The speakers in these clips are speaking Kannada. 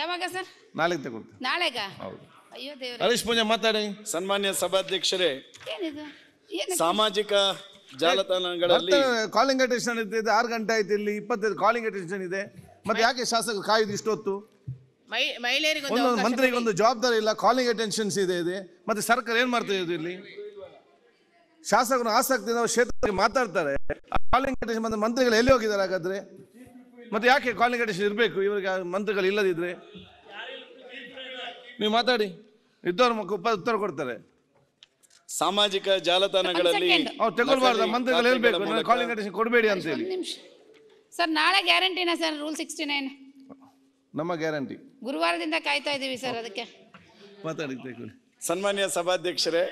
ಯಾವಾಗ ಸರ್ ನಾಳೆ ನಾಳೆಗ ಹೌದು ಹರೀಶ್ ಪೂಜಾ ಮಾತಾಡಿ ಸನ್ಮಾನ್ಯ ಸಭಾಧ್ಯಕ್ಷರೇ ಸಾಮಾಜಿಕ ಜಾಲತಾಣಗಳಲ್ಲಿ ಕಾಲಿಂಗ್ ಅಟೆನ್ಷನ್ ಇದೆ ಆರು ಗಂಟೆ ಆಯ್ತು ಇಲ್ಲಿ ಇಪ್ಪತ್ತೈದು ಕಾಲಿಂಗ್ ಅಟೆನ್ಷನ್ ಇದೆ ಮತ್ತೆ ಯಾಕೆ ಶಾಸಕ ಕಾಯ್ದು ಇಷ್ಟೊತ್ತು ಮಹಿಳೆಯರಿಗೆ ಒಂದು ಜವಾಬ್ದಾರಿ ಇಲ್ಲ ಕಾಲಿಂಗ್ ಅಟೆನ್ಷನ್ಸ್ ಇದೆ ಇದೆ ಮತ್ತೆ ಸರ್ಕಾರ ಏನ್ ಮಾಡ್ತಾ ಇದೆ ಇಲ್ಲಿ ಶಾಸಕರು ಆಸಕ್ತಿ ಮಾತಾಡ್ತಾರೆ ಕಾಲಿಂಗ್ ಅಟೆನ್ಷನ್ ಬಂದ ಮಂತ್ರಿಗಳು ಎಲ್ಲಿ ಹೋಗಿದ್ದಾರೆ ಹಾಗಾದ್ರೆ ಮತ್ತೆ ಯಾಕೆ ಕ್ವಾಲಿಫಿಕೇಶನ್ ಇರಬೇಕು ಇವರಿಗೆ ಮಂತ್ರಿಗಳು ಇಲ್ಲದಿದ್ರೆ ನೀವು ಮಾತಾಡಿ ಇದ್ದವ್ರ ಉತ್ತರ ಕೊಡ್ತಾರೆ ಸಾಮಾಜಿಕ ಜಾಲತಾಣಗಳಲ್ಲಿ ಅವ್ರು ತಗೊಳ್ಬಾರ್ದು ಮಂತ್ರಿಗಳು ಹೇಳ್ಬೇಕು ಕ್ವಾಲಿಫಿಕೇಶನ್ ಕೊಡಬೇಡಿ ಅಂತ ಹೇಳಿ ಸರ್ ನಾಳೆ ಗ್ಯಾರಂಟಿನಾ ಸರ್ ರೂಲ್ ಸಿಕ್ಸ್ಟಿ ನೈನ್ ನಮ್ಮ ಗ್ಯಾರಂಟಿ ಗುರುವಾರದಿಂದ ಕಾಯ್ತಾ ಇದ್ದೀವಿ ಸರ್ ಅದಕ್ಕೆ ಮಾತಾಡಿ ಸನ್ಮಾನ್ಯ ಸಭಾಧ್ಯಕ್ಷರೇ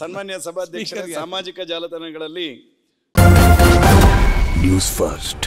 ಸನ್ಮಾನ್ಯ ಸಭಾಧ್ಯಕ್ಷರ ಸಾಮಾಜಿಕ ಜಾಲತಾಣಗಳಲ್ಲಿ ನ್ಯೂಸ್ ಫಸ್ಟ್